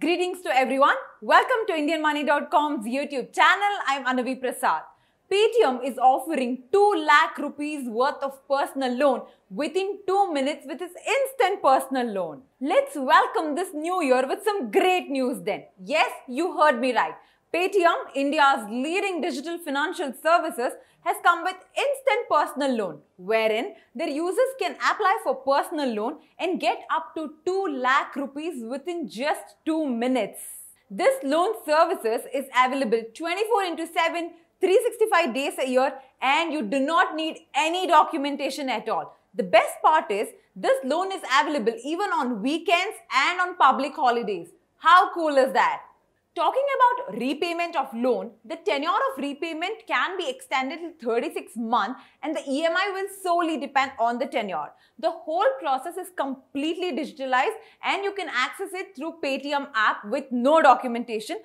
Greetings to everyone. Welcome to IndianMoney.com's YouTube channel. I'm Anavi Prasad. Paytm is offering 2 lakh rupees worth of personal loan within 2 minutes with its instant personal loan. Let's welcome this new year with some great news then. Yes, you heard me right. Paytm, India's leading digital financial services, has come with instant personal loan, wherein their users can apply for personal loan and get up to 2 lakh rupees within just 2 minutes. This loan services is available 24 into 7, 365 days a year and you do not need any documentation at all. The best part is this loan is available even on weekends and on public holidays. How cool is that? Talking about repayment of loan, the tenure of repayment can be extended to 36 months and the EMI will solely depend on the tenure. The whole process is completely digitalized and you can access it through Paytm app with no documentation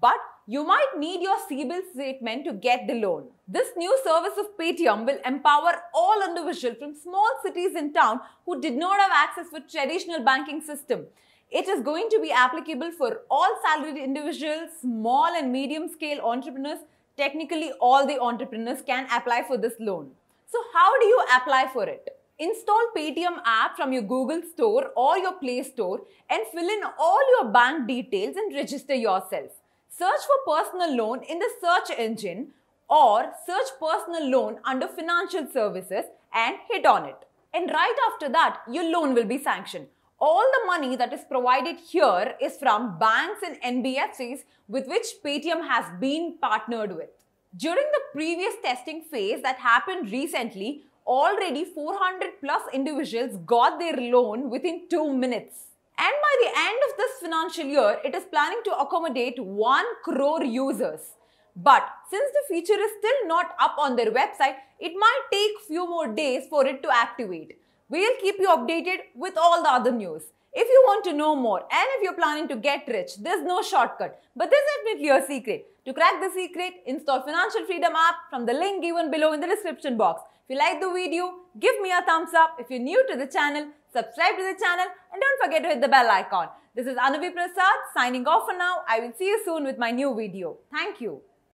but you might need your CBIL statement to get the loan. This new service of Paytm will empower all individuals from small cities and town who did not have access to traditional banking system. It is going to be applicable for all salaried individuals, small and medium scale entrepreneurs. Technically, all the entrepreneurs can apply for this loan. So how do you apply for it? Install Paytm app from your Google store or your Play store and fill in all your bank details and register yourself. Search for personal loan in the search engine or search personal loan under financial services and hit on it. And right after that, your loan will be sanctioned. All the money that is provided here is from banks and NBFCs with which Paytm has been partnered with. During the previous testing phase that happened recently, already 400 plus individuals got their loan within 2 minutes. And by the end of this financial year, it is planning to accommodate 1 crore users. But since the feature is still not up on their website, it might take few more days for it to activate. We'll keep you updated with all the other news. If you want to know more and if you're planning to get rich, there's no shortcut. But there's definitely a secret. To crack the secret, install Financial Freedom app from the link given below in the description box. If you like the video, give me a thumbs up. If you're new to the channel, subscribe to the channel and don't forget to hit the bell icon. This is Anubhi Prasad signing off for now. I will see you soon with my new video. Thank you.